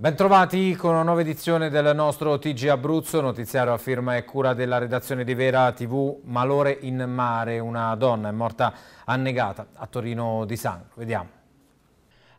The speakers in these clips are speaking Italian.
Bentrovati con una nuova edizione del nostro TG Abruzzo, notiziario a firma e cura della redazione di Vera TV Malore in mare, una donna è morta annegata a Torino di Sangro. Vediamo.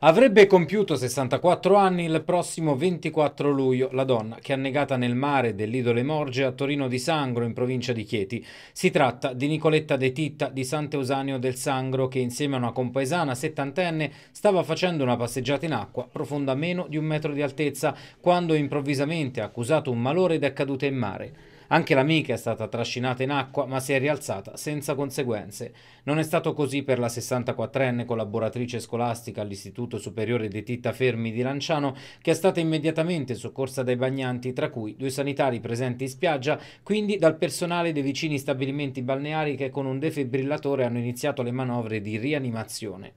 Avrebbe compiuto 64 anni il prossimo 24 luglio la donna che è annegata nel mare dell'Idole Morge a Torino di Sangro in provincia di Chieti. Si tratta di Nicoletta De Titta di Sant'Eusanio del Sangro che insieme a una compaesana settantenne stava facendo una passeggiata in acqua profonda a meno di un metro di altezza quando improvvisamente ha accusato un malore ed è caduta in mare. Anche l'amica è stata trascinata in acqua ma si è rialzata senza conseguenze. Non è stato così per la 64enne collaboratrice scolastica all'Istituto Superiore di Titta Fermi di Lanciano che è stata immediatamente soccorsa dai bagnanti tra cui due sanitari presenti in spiaggia, quindi dal personale dei vicini stabilimenti balneari che con un defibrillatore hanno iniziato le manovre di rianimazione.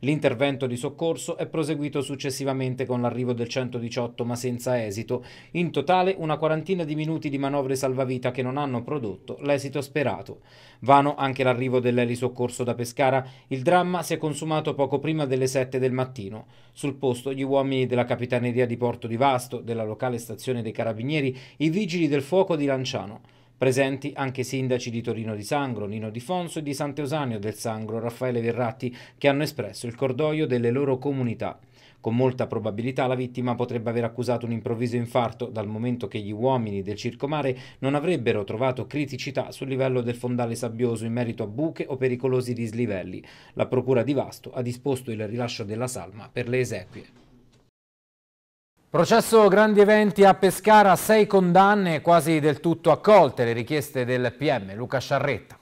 L'intervento di soccorso è proseguito successivamente con l'arrivo del 118 ma senza esito. In totale una quarantina di minuti di manovre salvatorie salvavita che non hanno prodotto l'esito sperato. Vano anche l'arrivo dell'elisoccorso da Pescara, il dramma si è consumato poco prima delle 7 del mattino. Sul posto gli uomini della Capitaneria di Porto di Vasto, della locale stazione dei Carabinieri, i vigili del fuoco di Lanciano. Presenti anche sindaci di Torino di Sangro, Nino Di Fonso e di Sant'Eusanio del Sangro, Raffaele Verratti, che hanno espresso il cordoglio delle loro comunità. Con molta probabilità la vittima potrebbe aver accusato un improvviso infarto dal momento che gli uomini del circomare non avrebbero trovato criticità sul livello del fondale sabbioso in merito a buche o pericolosi dislivelli. La procura di Vasto ha disposto il rilascio della salma per le esequie. Processo grandi eventi a Pescara, sei condanne quasi del tutto accolte le richieste del PM Luca Sciarretta.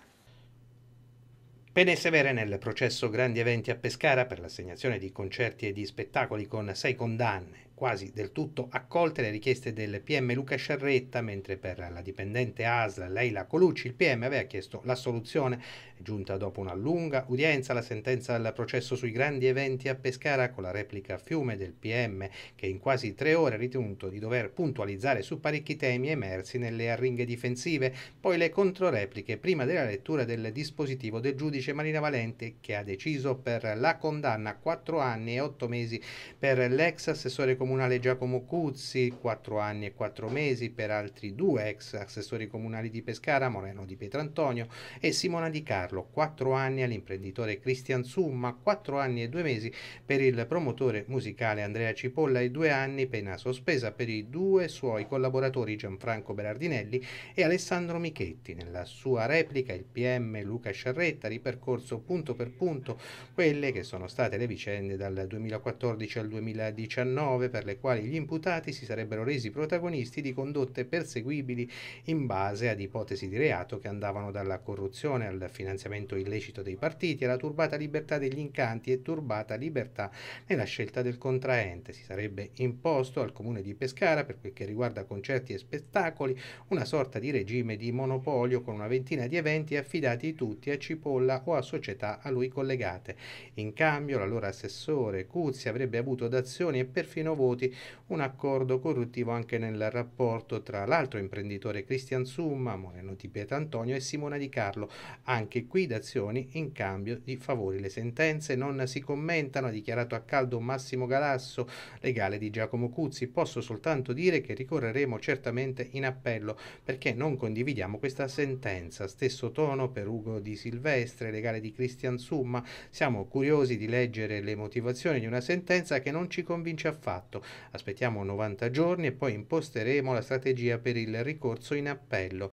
Pene severe nel processo Grandi Eventi a Pescara per l'assegnazione di concerti e di spettacoli con sei condanne quasi del tutto accolte le richieste del PM Luca Sciarretta, mentre per la dipendente ASLA Leila Colucci il PM aveva chiesto l'assoluzione. Giunta dopo una lunga udienza la sentenza al processo sui grandi eventi a Pescara con la replica a fiume del PM che in quasi tre ore ha ritenuto di dover puntualizzare su parecchi temi emersi nelle arringhe difensive, poi le controrepliche prima della lettura del dispositivo del giudice Marina Valente che ha deciso per la condanna a quattro anni e otto mesi per l'ex assessore comunale comunale Giacomo Cuzzi, 4 anni e 4 mesi per altri due ex assessori comunali di Pescara, Moreno di Pietrantonio e Simona Di Carlo, 4 anni all'imprenditore Cristian Summa, 4 anni e 2 mesi per il promotore musicale Andrea Cipolla e 2 anni pena sospesa per i due suoi collaboratori Gianfranco Berardinelli e Alessandro Michetti. Nella sua replica il PM Luca Sciarretta ha ripercorso punto per punto quelle che sono state le vicende dal 2014 al 2019 per le quali gli imputati si sarebbero resi protagonisti di condotte perseguibili in base ad ipotesi di reato che andavano dalla corruzione al finanziamento illecito dei partiti alla turbata libertà degli incanti e turbata libertà nella scelta del contraente. Si sarebbe imposto al comune di Pescara per quel che riguarda concerti e spettacoli una sorta di regime di monopolio con una ventina di eventi affidati tutti a Cipolla o a società a lui collegate. In cambio l'allora assessore Cuzzi avrebbe avuto d'azioni e perfino voti quoti, un accordo corruttivo anche nel rapporto tra l'altro imprenditore Cristian Summa, Moreno di Pietantonio e Simona Di Carlo. Anche qui d'azioni in cambio di favori. Le sentenze non si commentano, ha dichiarato a caldo Massimo Galasso, legale di Giacomo Cuzzi. Posso soltanto dire che ricorreremo certamente in appello perché non condividiamo questa sentenza. Stesso tono per Ugo Di Silvestre, legale di Cristian Summa. Siamo curiosi di leggere le motivazioni di una sentenza che non ci convince affatto fatto. Aspettiamo 90 giorni e poi imposteremo la strategia per il ricorso in appello.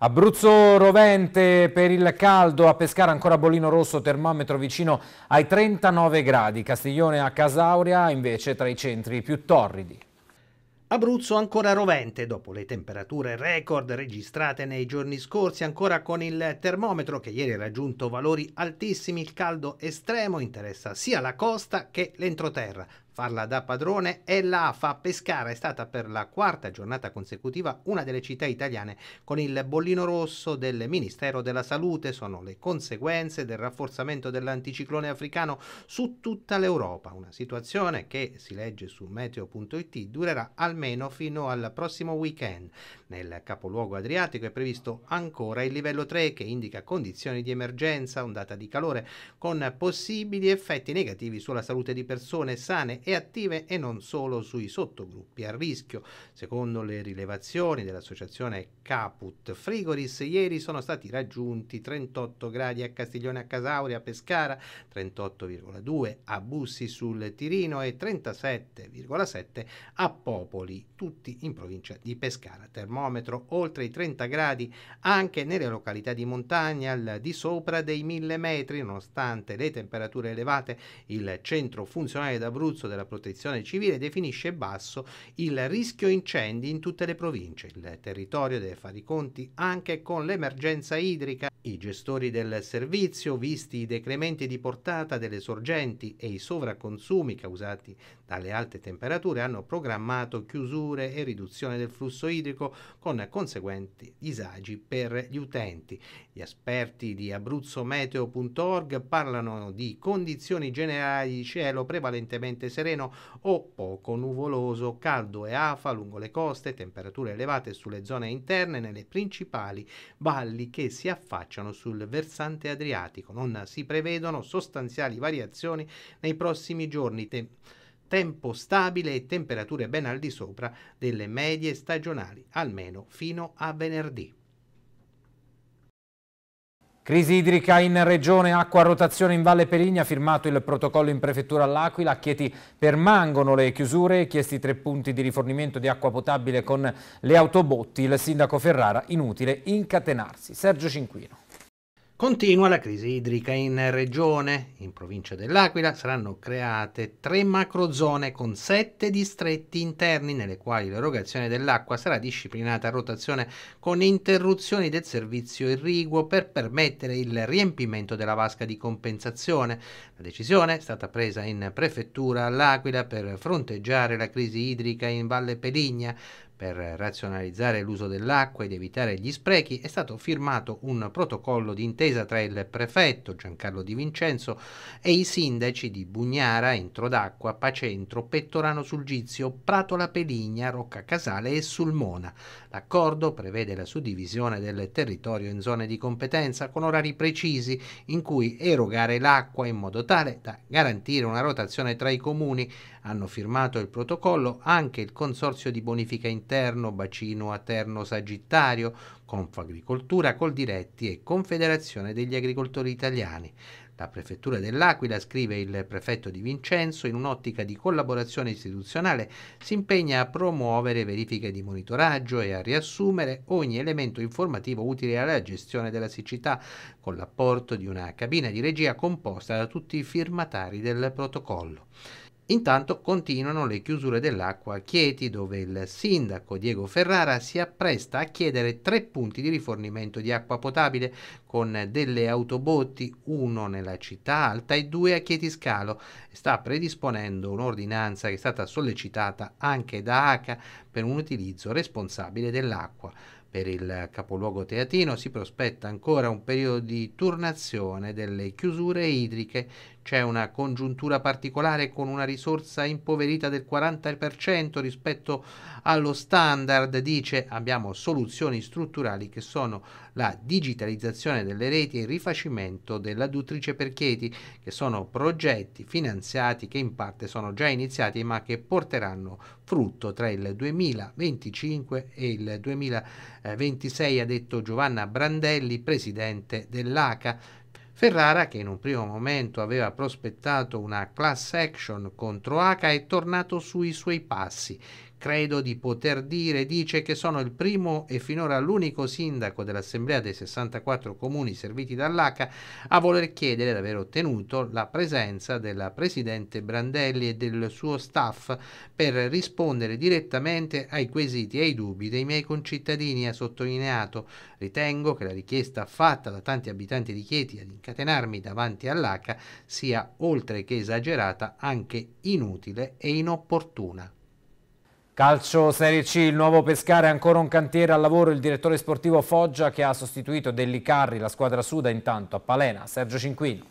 Abruzzo rovente per il caldo, a Pescara ancora bolino rosso, termometro vicino ai 39 gradi, Castiglione a Casauria invece tra i centri più torridi. Abruzzo ancora rovente dopo le temperature record registrate nei giorni scorsi, ancora con il termometro che ieri ha raggiunto valori altissimi, il caldo estremo interessa sia la costa che l'entroterra farla da padrone e la fa Pescara è stata per la quarta giornata consecutiva una delle città italiane con il bollino rosso del Ministero della Salute. Sono le conseguenze del rafforzamento dell'anticiclone africano su tutta l'Europa, una situazione che, si legge su meteo.it, durerà almeno fino al prossimo weekend. Nel capoluogo adriatico è previsto ancora il livello 3 che indica condizioni di emergenza, ondata di calore, con possibili effetti negativi sulla salute di persone sane e attive e non solo sui sottogruppi a rischio. Secondo le rilevazioni dell'associazione Caput Frigoris, ieri sono stati raggiunti 38 gradi a Castiglione a Casauri, a Pescara, 38,2 a Bussi sul Tirino e 37,7 a Popoli, tutti in provincia di Pescara. Termometro oltre i 30 gradi anche nelle località di montagna al di sopra dei 1000 metri, nonostante le temperature elevate, il centro funzionale d'Abruzzo della della Protezione Civile definisce basso il rischio incendi in tutte le province. Il territorio deve fare i conti anche con l'emergenza idrica. I gestori del servizio, visti i decrementi di portata delle sorgenti e i sovraconsumi causati dalle alte temperature, hanno programmato chiusure e riduzione del flusso idrico con conseguenti disagi per gli utenti. Gli esperti di abruzzometeo.org parlano di condizioni generali di cielo prevalentemente serene sereno o poco nuvoloso, caldo e afa lungo le coste, temperature elevate sulle zone interne nelle principali valli che si affacciano sul versante adriatico. Non si prevedono sostanziali variazioni nei prossimi giorni. Tem- tempo stabile e temperature ben al di sopra delle medie stagionali, almeno fino a venerdì. Crisi idrica in regione, acqua a rotazione in Valle Perigna, firmato il protocollo in prefettura all'Aquila, a Chieti permangono le chiusure, chiesti tre punti di rifornimento di acqua potabile con le autobotti, il sindaco Ferrara inutile incatenarsi. Sergio Cinquino. Continua la crisi idrica in regione. In provincia dell'Aquila saranno create tre macrozone con sette distretti interni nelle quali l'erogazione dell'acqua sarà disciplinata a rotazione con interruzioni del servizio irriguo per permettere il riempimento della vasca di compensazione. La decisione è stata presa in prefettura all'Aquila per fronteggiare la crisi idrica in Valle Peligna. Per razionalizzare l'uso dell'acqua ed evitare gli sprechi è stato firmato un protocollo d'intesa tra il prefetto Giancarlo Di Vincenzo e i sindaci di Bugnara, Entrodacqua, Pacentro, Pettorano sul Gizio, Pratola Peligna, Rocca Casale e Sulmona. L'accordo prevede la suddivisione del territorio in zone di competenza con orari precisi in cui erogare l'acqua in modo tale da garantire una rotazione tra i comuni hanno firmato il protocollo anche il Consorzio di Bonifica Interno Bacino Aterno Sagittario, Confagricoltura, Coldiretti e Confederazione degli Agricoltori Italiani. La Prefettura dell'Aquila, scrive il prefetto Di Vincenzo, in un'ottica di collaborazione istituzionale si impegna a promuovere verifiche di monitoraggio e a riassumere ogni elemento informativo utile alla gestione della siccità, con l'apporto di una cabina di regia composta da tutti i firmatari del protocollo. Intanto continuano le chiusure dell'acqua a Chieti, dove il sindaco Diego Ferrara si appresta a chiedere tre punti di rifornimento di acqua potabile con delle autobotti, uno nella città alta e due a Chieti Scalo. Sta predisponendo un'ordinanza che è stata sollecitata anche da ACA per un utilizzo responsabile dell'acqua. Per il capoluogo teatino si prospetta ancora un periodo di turnazione delle chiusure idriche c'è una congiuntura particolare con una risorsa impoverita del 40% rispetto allo standard, dice abbiamo soluzioni strutturali che sono la digitalizzazione delle reti e il rifacimento della dell'aduttrice per Chieti, che sono progetti finanziati che in parte sono già iniziati ma che porteranno frutto tra il 2025 e il 2026, ha detto Giovanna Brandelli, presidente dell'ACA. Ferrara, che in un primo momento aveva prospettato una class action contro ACA, è tornato sui suoi passi credo di poter dire, dice che sono il primo e finora l'unico sindaco dell'assemblea dei 64 comuni serviti dall'ACA a voler chiedere di aver ottenuto la presenza della presidente Brandelli e del suo staff per rispondere direttamente ai quesiti e ai dubbi dei miei concittadini, ha sottolineato. Ritengo che la richiesta fatta da tanti abitanti di Chieti ad incatenarmi davanti all'ACA sia oltre che esagerata anche inutile e inopportuna. Calcio Serie C, il nuovo Pescare ancora un cantiere al lavoro, il direttore sportivo Foggia che ha sostituito Dellicarri, la squadra suda intanto a Palena, Sergio Cinquino.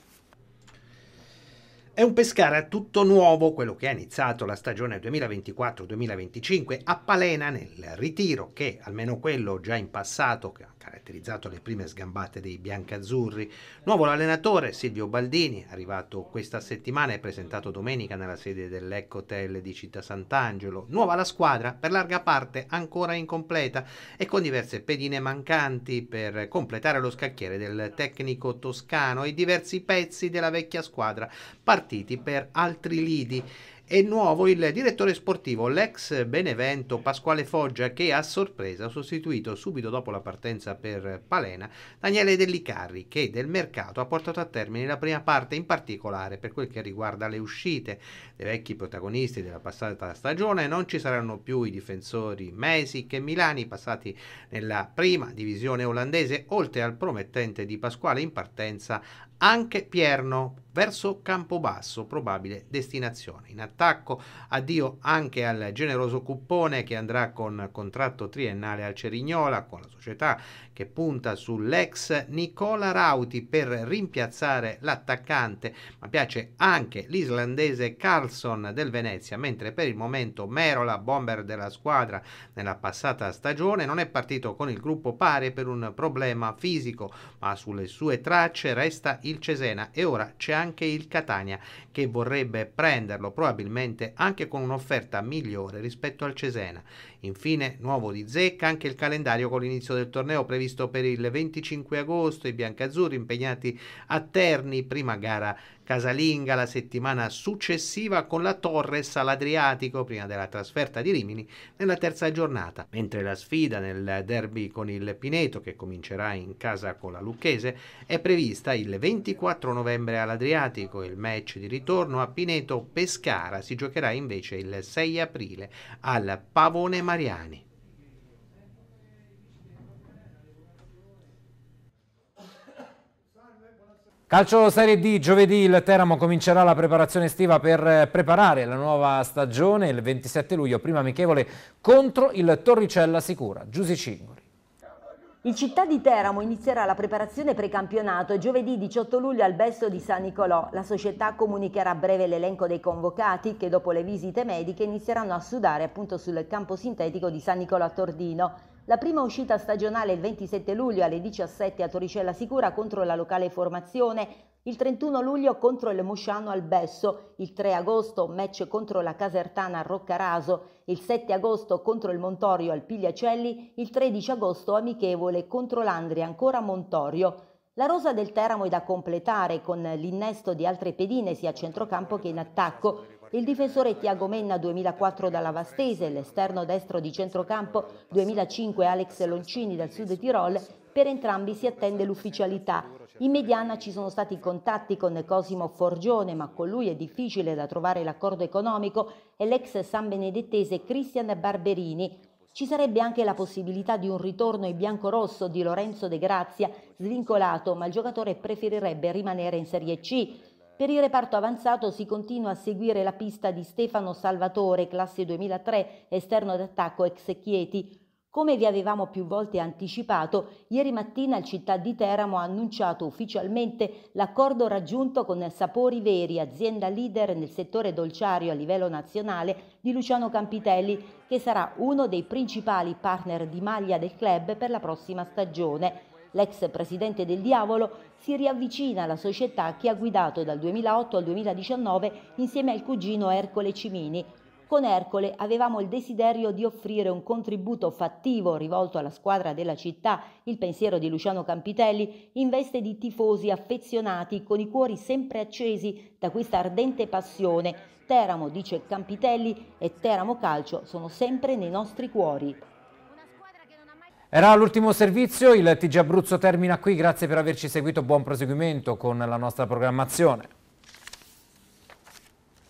È un Pescara tutto nuovo, quello che ha iniziato la stagione 2024-2025 a Palena nel ritiro che, almeno quello già in passato, che ha caratterizzato le prime sgambate dei biancazzurri. Nuovo l'allenatore Silvio Baldini, arrivato questa settimana e presentato domenica nella sede Hotel di Città Sant'Angelo. Nuova la squadra, per larga parte ancora incompleta e con diverse pedine mancanti per completare lo scacchiere del tecnico toscano e diversi pezzi della vecchia squadra. Part partiti per altri lidi è nuovo il direttore sportivo, l'ex Benevento Pasquale Foggia, che a sorpresa ha sostituito subito dopo la partenza per Palena Daniele Dellicarri, che del mercato ha portato a termine la prima parte, in particolare per quel che riguarda le uscite. Dei vecchi protagonisti della passata stagione non ci saranno più i difensori Mesic e Milani, passati nella prima divisione olandese, oltre al promettente di Pasquale in partenza anche Pierno verso Campobasso, probabile destinazione. In attesa attacco. Addio anche al generoso Cuppone che andrà con contratto triennale al Cerignola, con la società che punta sull'ex Nicola Rauti per rimpiazzare l'attaccante, ma piace anche l'islandese Carlson del Venezia, mentre per il momento Merola, bomber della squadra nella passata stagione, non è partito con il gruppo pare per un problema fisico, ma sulle sue tracce resta il Cesena e ora c'è anche il Catania che vorrebbe prenderlo, probabilmente anche con un'offerta migliore rispetto al Cesena. Infine, nuovo di zecca anche il calendario con l'inizio del torneo previsto previsto per il 25 agosto, i biancazzurri impegnati a Terni, prima gara casalinga la settimana successiva con la Torres all'Adriatico prima della trasferta di Rimini nella terza giornata, mentre la sfida nel derby con il Pineto che comincerà in casa con la Lucchese è prevista il 24 novembre all'Adriatico, il match di ritorno a Pineto Pescara si giocherà invece il 6 aprile al Pavone Mariani. Calcio Serie D, giovedì il Teramo comincerà la preparazione estiva per eh, preparare la nuova stagione il 27 luglio, prima amichevole contro il Torricella Sicura, Giusi Cingoli. Il città di Teramo inizierà la preparazione precampionato giovedì 18 luglio al Besto di San Nicolò. La società comunicherà a breve l'elenco dei convocati che dopo le visite mediche inizieranno a sudare appunto sul campo sintetico di San Nicolò a Tordino. La prima uscita stagionale il 27 luglio alle 17 a Torricella Sicura contro la locale formazione, il 31 luglio contro il Mosciano Albesso, il 3 agosto match contro la Casertana a Roccaraso, il 7 agosto contro il Montorio al Pigliacelli, il 13 agosto amichevole contro l'Andria ancora Montorio. La rosa del Teramo è da completare con l'innesto di altre pedine sia a centrocampo che in attacco, il difensore Tiago Menna 2004 dalla Vastese, l'esterno destro di centrocampo 2005 Alex Loncini dal Sud Tirol, per entrambi si attende l'ufficialità. In mediana ci sono stati contatti con Cosimo Forgione, ma con lui è difficile da trovare l'accordo economico, e l'ex San Benedettese Christian Barberini, ci sarebbe anche la possibilità di un ritorno in biancorosso di Lorenzo De Grazia, svincolato, ma il giocatore preferirebbe rimanere in Serie C. Per il reparto avanzato si continua a seguire la pista di Stefano Salvatore, classe 2003, esterno d'attacco ex Chieti. Come vi avevamo più volte anticipato, ieri mattina il città di Teramo ha annunciato ufficialmente l'accordo raggiunto con Sapori Veri, azienda leader nel settore dolciario a livello nazionale di Luciano Campitelli, che sarà uno dei principali partner di maglia del club per la prossima stagione l'ex presidente del Diavolo, si riavvicina alla società che ha guidato dal 2008 al 2019 insieme al cugino Ercole Cimini. Con Ercole avevamo il desiderio di offrire un contributo fattivo rivolto alla squadra della città, il pensiero di Luciano Campitelli, in veste di tifosi affezionati con i cuori sempre accesi da questa ardente passione. Teramo, dice Campitelli, e Teramo Calcio sono sempre nei nostri cuori. Era l'ultimo servizio, il TG Abruzzo termina qui, grazie per averci seguito, buon proseguimento con la nostra programmazione.